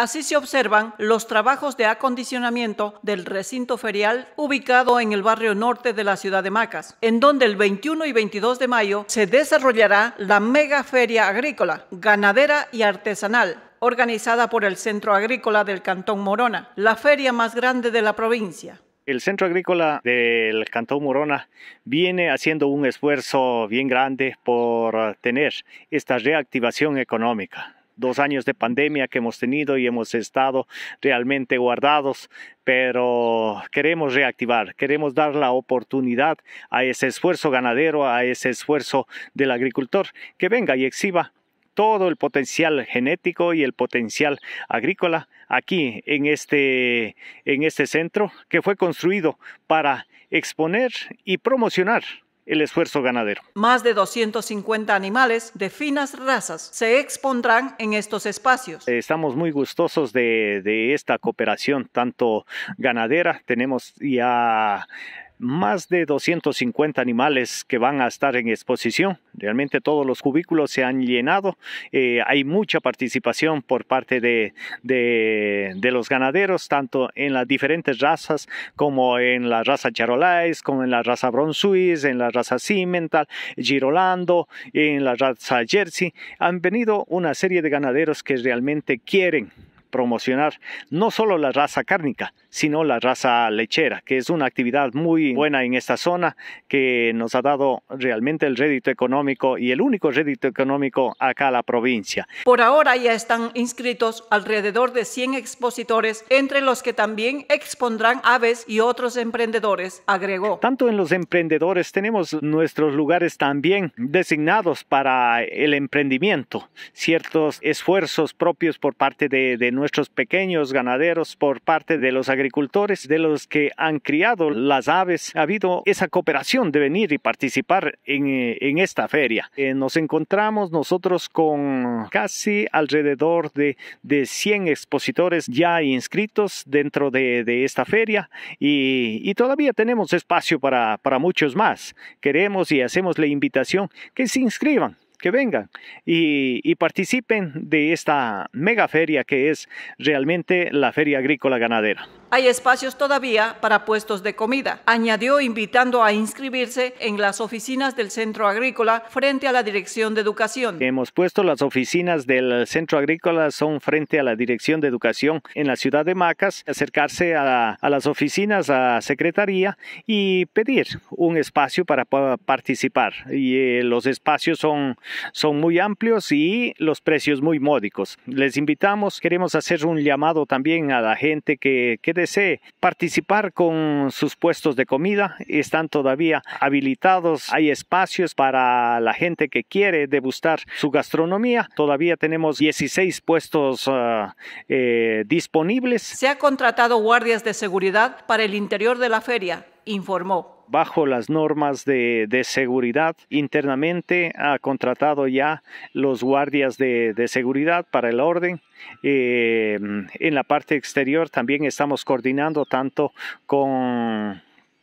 Así se observan los trabajos de acondicionamiento del recinto ferial ubicado en el barrio norte de la ciudad de Macas, en donde el 21 y 22 de mayo se desarrollará la mega feria agrícola, ganadera y artesanal, organizada por el Centro Agrícola del Cantón Morona, la feria más grande de la provincia. El Centro Agrícola del Cantón Morona viene haciendo un esfuerzo bien grande por tener esta reactivación económica dos años de pandemia que hemos tenido y hemos estado realmente guardados, pero queremos reactivar, queremos dar la oportunidad a ese esfuerzo ganadero, a ese esfuerzo del agricultor, que venga y exhiba todo el potencial genético y el potencial agrícola aquí en este, en este centro que fue construido para exponer y promocionar el esfuerzo ganadero. Más de 250 animales de finas razas se expondrán en estos espacios. Eh, estamos muy gustosos de, de esta cooperación, tanto ganadera, tenemos ya más de 250 animales que van a estar en exposición. Realmente todos los cubículos se han llenado. Eh, hay mucha participación por parte de, los ganaderos, tanto en las diferentes razas como en la raza Charolais, como en la raza Bronzuis, en la raza Cimental, Girolando, en la raza Jersey. Han venido una serie de ganaderos que realmente quieren promocionar no solo la raza cárnica, sino la raza lechera, que es una actividad muy buena en esta zona que nos ha dado realmente el rédito económico y el único rédito económico acá a la provincia. Por ahora ya están inscritos alrededor de 100 expositores, entre los que también expondrán aves y otros emprendedores, agregó. Tanto en los emprendedores tenemos nuestros lugares también designados para el emprendimiento, ciertos esfuerzos propios por parte de, de nuestros pequeños ganaderos por parte de los agricultores de los que han criado las aves. Ha habido esa cooperación de venir y participar en, eh, esta feria. Eh, nos encontramos nosotros con casi alrededor de, de 100 expositores ya inscritos dentro de, esta feria y, todavía tenemos espacio para muchos más. Queremos y hacemos la invitación que se inscriban que vengan y, participen de esta mega feria que es realmente la Feria Agrícola Ganadera. Hay espacios todavía para puestos de comida, añadió invitando a inscribirse en las oficinas del Centro Agrícola frente a la Dirección de Educación. Hemos puesto las oficinas del Centro Agrícola son frente a la Dirección de Educación en la ciudad de Macas, acercarse a, las oficinas, a Secretaría y pedir un espacio para participar. Y eh, los espacios son son muy amplios y los precios muy módicos. Les invitamos, queremos hacer un llamado también a la gente que, desee participar con sus puestos de comida. Están todavía habilitados, hay espacios para la gente que quiere degustar su gastronomía. Todavía tenemos 16 puestos ah, eh, disponibles. Se ha contratado guardias de seguridad para el interior de la feria, informó bajo las normas de, seguridad. Internamente ha contratado ya los guardias de, seguridad para el orden. Eh, en la parte exterior también estamos coordinando tanto con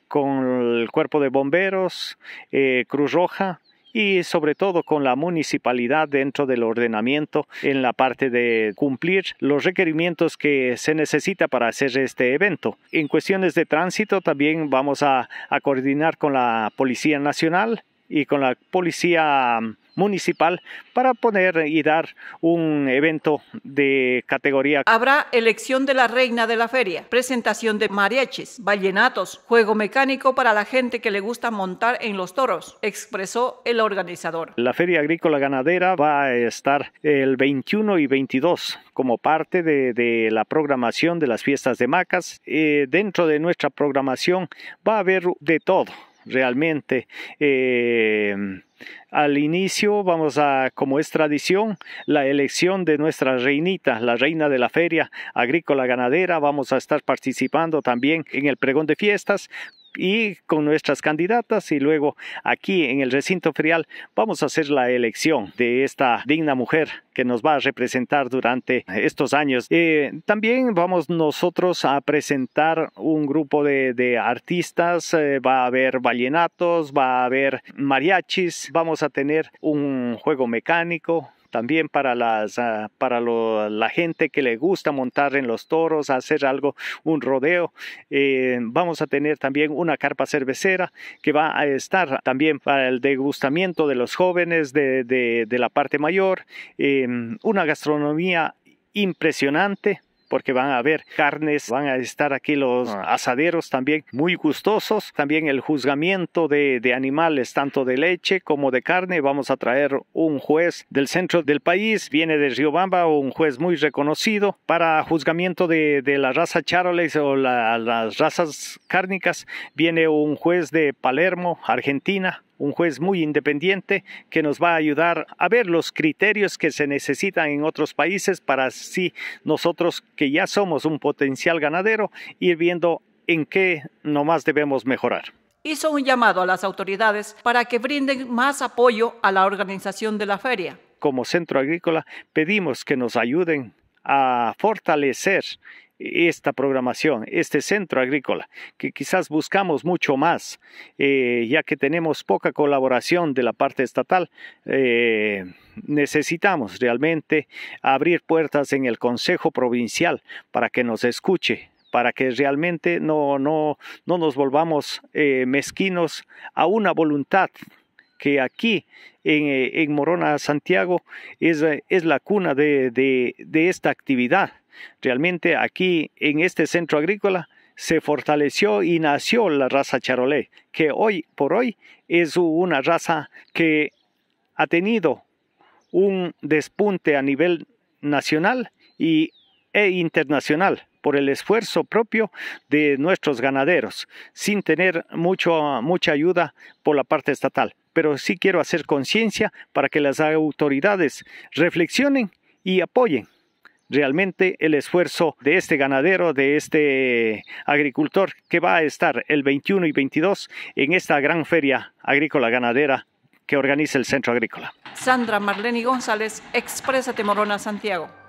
con el cuerpo de bomberos, eh, Cruz Roja, y sobre todo con la municipalidad dentro del ordenamiento en la parte de cumplir los requerimientos que se necesita para hacer este evento. En cuestiones de tránsito también vamos a, coordinar con la Policía Nacional y con la Policía municipal para poner y dar un evento de categoría. Habrá elección de la reina de la feria, presentación de mariachis, vallenatos, juego mecánico para la gente que le gusta montar en los toros, expresó el organizador. La feria agrícola ganadera va a estar el 21 y 22 como parte de, la programación de las fiestas de Macas. Eh, dentro de nuestra programación va a haber de todo realmente. Eh, al inicio vamos a, como es tradición, la elección de nuestra reinita, la reina de la feria agrícola ganadera. Vamos a estar participando también en el pregón de fiestas y con nuestras candidatas y luego aquí en el recinto ferial vamos a hacer la elección de esta digna mujer que nos va a representar durante estos años. Eh, también vamos nosotros a presentar un grupo de, artistas, eh, va a haber ballenatos, va a haber mariachis, vamos a tener un juego mecánico, también para, las, ah, para la gente que le gusta montar en los toros, hacer algo, un rodeo. Eh, vamos a tener también una carpa cervecera que va a estar también para el degustamiento de los jóvenes de, de, la parte mayor. Eh, una gastronomía impresionante porque van a haber carnes, van a estar aquí los ah. asaderos también muy gustosos, también el juzgamiento de, animales, tanto de leche como de carne. Vamos a traer un juez del centro del país, viene de Riobamba, un juez muy reconocido para juzgamiento de, la raza Charolais o las razas cárnicas. Viene un juez de Palermo, Argentina, un juez muy independiente que nos va a ayudar a ver los criterios que se necesitan en otros países para así nosotros que ya somos un potencial ganadero ir viendo en qué nomás debemos mejorar hizo un llamado a las autoridades para que brinden más apoyo a la organización de la feria. Como centro agrícola pedimos que nos ayuden a fortalecer esta programación, este centro agrícola, que quizás buscamos mucho más, eh, ya que tenemos poca colaboración de la parte estatal. Eh, necesitamos realmente abrir puertas en el Consejo Provincial para que nos escuche, para que realmente no, nos volvamos eh, mezquinos a una voluntad que aquí eh, en, Morona, Santiago, es, eh, la cuna de, esta actividad. Realmente aquí en este centro agrícola se fortaleció y nació la raza charolé, que hoy por hoy es una raza que ha tenido un despunte a nivel nacional e internacional por el esfuerzo propio de nuestros ganaderos, sin tener mucho, mucha ayuda por la parte estatal pero sí quiero hacer conciencia para que las autoridades reflexionen y apoyen realmente el esfuerzo de este ganadero, de este agricultor que va a estar el 21 y 22 en esta gran feria agrícola ganadera que organiza el Centro Agrícola. Sandra Marlene González, Expresa Temorona, Santiago.